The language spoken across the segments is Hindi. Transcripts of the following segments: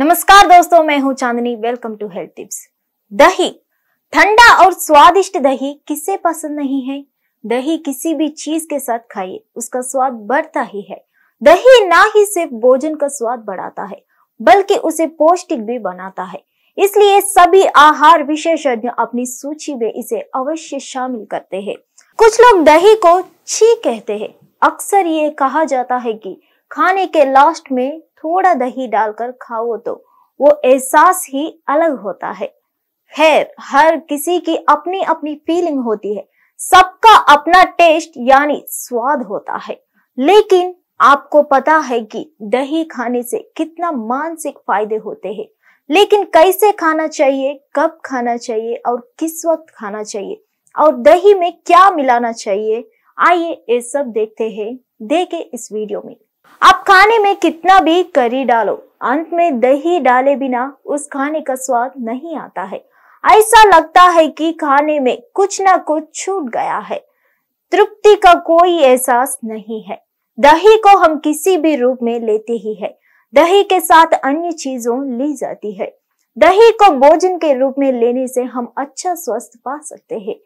नमस्कार दोस्तों मैं हूं Chandni welcome to health tips दही ठंडा और स्वादिष्ट दही किसे पसंद नहीं है दही किसी भी चीज के साथ खाइए उसका स्वाद बढ़ता ही है दही ना ही सिर्फ भोजन का स्वाद बढ़ाता है बल्कि उसे पौष्टिक भी बनाता है इसलिए सभी आहार विशेषज्ञ अपनी सूची में इसे अवश्य शामिल करते हैं कुछ लोग दही को छी कहते हैं अक्सर ये कहा जाता है कि खाने के लास्ट में थोड़ा दही डालकर खाओ तो वो एहसास ही अलग होता है खैर हर किसी की अपनी अपनी फीलिंग होती है सबका अपना टेस्ट यानी स्वाद होता है लेकिन आपको पता है कि दही खाने से कितना मानसिक फायदे होते हैं लेकिन कैसे खाना चाहिए कब खाना चाहिए और किस वक्त खाना चाहिए और दही में क्या मिलाना चाहिए आइए ये सब देखते हैं देखे इस वीडियो में खाने में कितना भी करी डालो अंत में दही डाले बिना उस खाने का स्वाद नहीं आता है ऐसा लगता है कि खाने में कुछ ना कुछ छूट गया है तृप्ति का कोई एहसास नहीं है दही को हम किसी भी रूप में लेते ही है दही के साथ अन्य चीजों ली जाती है दही को भोजन के रूप में लेने से हम अच्छा स्वस्थ पा सकते हैं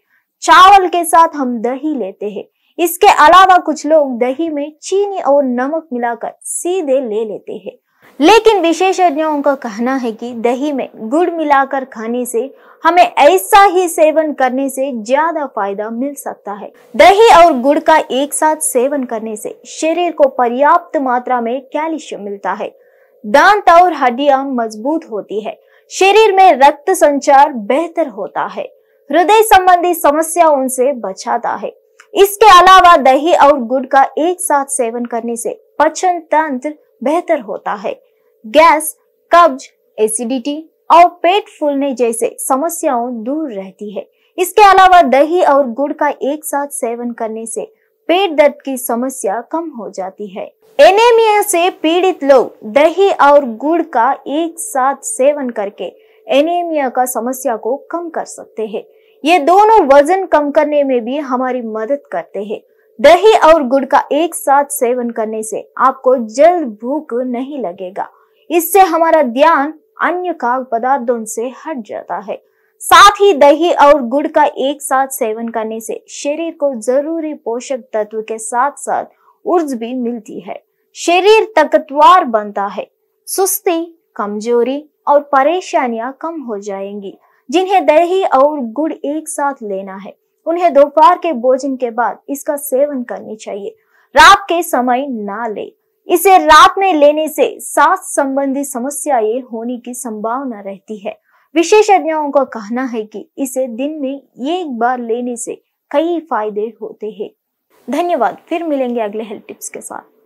चावल के साथ हम दही लेते हैं इसके अलावा कुछ लोग दही में चीनी और नमक मिलाकर सीधे ले लेते हैं लेकिन विशेषज्ञों का कहना है कि दही में गुड़ मिलाकर खाने से हमें ऐसा ही सेवन करने से ज्यादा फायदा मिल सकता है दही और गुड़ का एक साथ सेवन करने से शरीर को पर्याप्त मात्रा में कैल्शियम मिलता है दांत और हड्डियां मजबूत होती है शरीर में रक्त संचार बेहतर होता है हृदय संबंधी समस्याओं से बचाता है इसके अलावा दही और गुड़ का एक साथ सेवन करने से पचन तंत्र बेहतर होता है गैस कब्ज एसिडिटी और पेट फूलने जैसे समस्याओं दूर रहती है इसके अलावा दही और गुड़ का एक साथ सेवन करने से पेट दर्द की समस्या कम हो जाती है एनेमिया से पीड़ित लोग दही और गुड़ का एक साथ सेवन करके एनेमिया का समस्या को कम कर सकते हैं ये दोनों वजन कम करने में भी हमारी मदद करते हैं दही और गुड़ का एक साथ सेवन करने से आपको जल्द भूख नहीं लगेगा इससे हमारा ध्यान अन्य खाद्य पदार्थों से हट जाता है साथ ही दही और गुड़ का एक साथ सेवन करने से शरीर को जरूरी पोषक तत्व के साथ साथ ऊर्जा भी मिलती है शरीर ताकतवर बनता है सुस्ती कमजोरी और परेशानियां कम हो जाएंगी जिन्हें दही और गुड़ एक साथ लेना है उन्हें दोपहर के भोजन के बाद इसका सेवन करनी चाहिए रात के समय ना ले इसे रात में लेने से सांस संबंधी समस्याएं होने की संभावना रहती है विशेषज्ञों का कहना है कि इसे दिन में एक बार लेने से कई फायदे होते हैं धन्यवाद फिर मिलेंगे अगले हेल्थ टिप्स के साथ